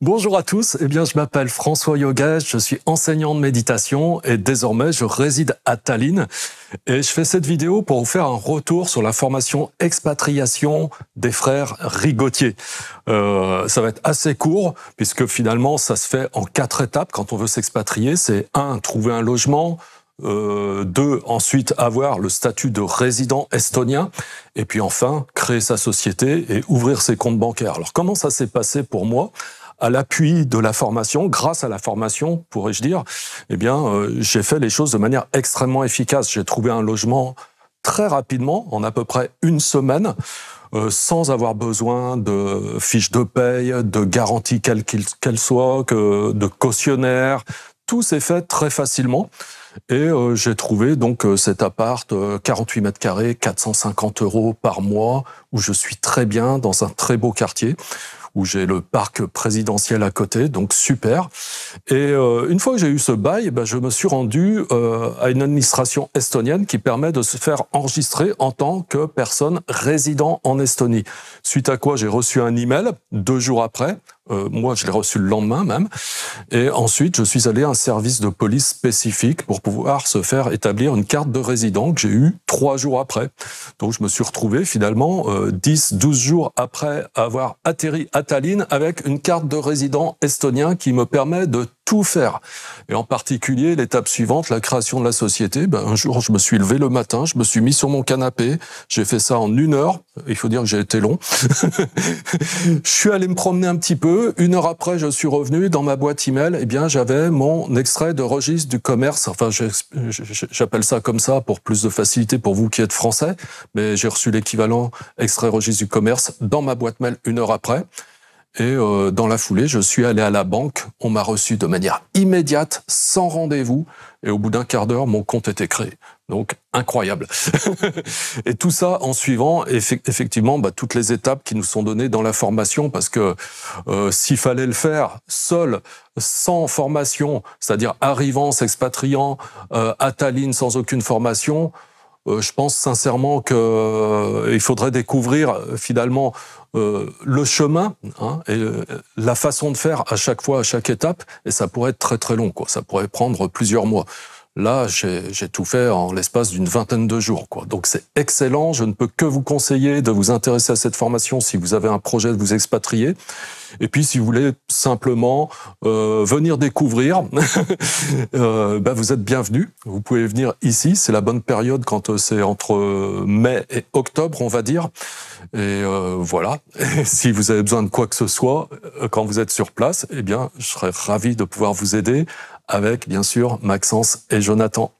Bonjour à tous, eh bien, je m'appelle François Yogesh, je suis enseignant de méditation et désormais je réside à Tallinn. Et je fais cette vidéo pour vous faire un retour sur la formation expatriation des frères Rigotier. Euh, ça va être assez court puisque finalement ça se fait en quatre étapes quand on veut s'expatrier. C'est un, trouver un logement, euh, deux, ensuite avoir le statut de résident estonien, et puis enfin créer sa société et ouvrir ses comptes bancaires. Alors comment ça s'est passé pour moi à l'appui de la formation, grâce à la formation, pourrais-je dire, eh bien, euh, j'ai fait les choses de manière extrêmement efficace. J'ai trouvé un logement très rapidement, en à peu près une semaine, euh, sans avoir besoin de fiches de paye, de garantie quelle soit, que, de cautionnaire. Tout s'est fait très facilement. Et euh, j'ai trouvé donc cet appart, 48 mètres carrés, 450 euros par mois, où je suis très bien dans un très beau quartier, où j'ai le parc présidentiel à côté, donc super. Et euh, une fois que j'ai eu ce bail, ben, je me suis rendu euh, à une administration estonienne qui permet de se faire enregistrer en tant que personne résidant en Estonie. Suite à quoi j'ai reçu un email deux jours après. Euh, moi, je l'ai reçu le lendemain même. Et ensuite, je suis allé à un service de police spécifique pour pouvoir se faire établir une carte de résident que j'ai eue trois jours après. Donc, je me suis retrouvé finalement 10, 12 jours après avoir atterri à avec une carte de résident estonien qui me permet de tout faire. Et en particulier, l'étape suivante, la création de la société. Ben, un jour, je me suis levé le matin, je me suis mis sur mon canapé. J'ai fait ça en une heure. Il faut dire que j'ai été long. je suis allé me promener un petit peu. Une heure après, je suis revenu. Dans ma boîte email, eh bien, j'avais mon extrait de registre du commerce. Enfin, j'appelle ça comme ça pour plus de facilité pour vous qui êtes français. Mais j'ai reçu l'équivalent extrait registre du commerce dans ma boîte mail une heure après. Et euh, dans la foulée, je suis allé à la banque. On m'a reçu de manière immédiate, sans rendez-vous. Et au bout d'un quart d'heure, mon compte était créé. Donc incroyable. et tout ça en suivant effectivement bah, toutes les étapes qui nous sont données dans la formation, parce que euh, s'il fallait le faire seul, sans formation, c'est-à-dire arrivant, s'expatriant euh, à Tallinn sans aucune formation, euh, je pense sincèrement qu'il euh, faudrait découvrir finalement euh, le chemin hein, et euh, la façon de faire à chaque fois, à chaque étape, et ça pourrait être très très long, ça pourrait prendre plusieurs mois. Là, j'ai tout fait en l'espace d'une vingtaine de jours. Quoi. Donc c'est excellent. Je ne peux que vous conseiller de vous intéresser à cette formation si vous avez un projet de vous expatrier. Et puis si vous voulez simplement euh, venir découvrir, euh, ben, vous êtes bienvenu. Vous pouvez venir ici. C'est la bonne période quand euh, c'est entre mai et octobre, on va dire. Et voilà. si vous avez besoin de quoi que ce soit quand vous êtes sur place, eh bien, je serais ravi de pouvoir vous aider avec bien sûr Maxence et Jonathan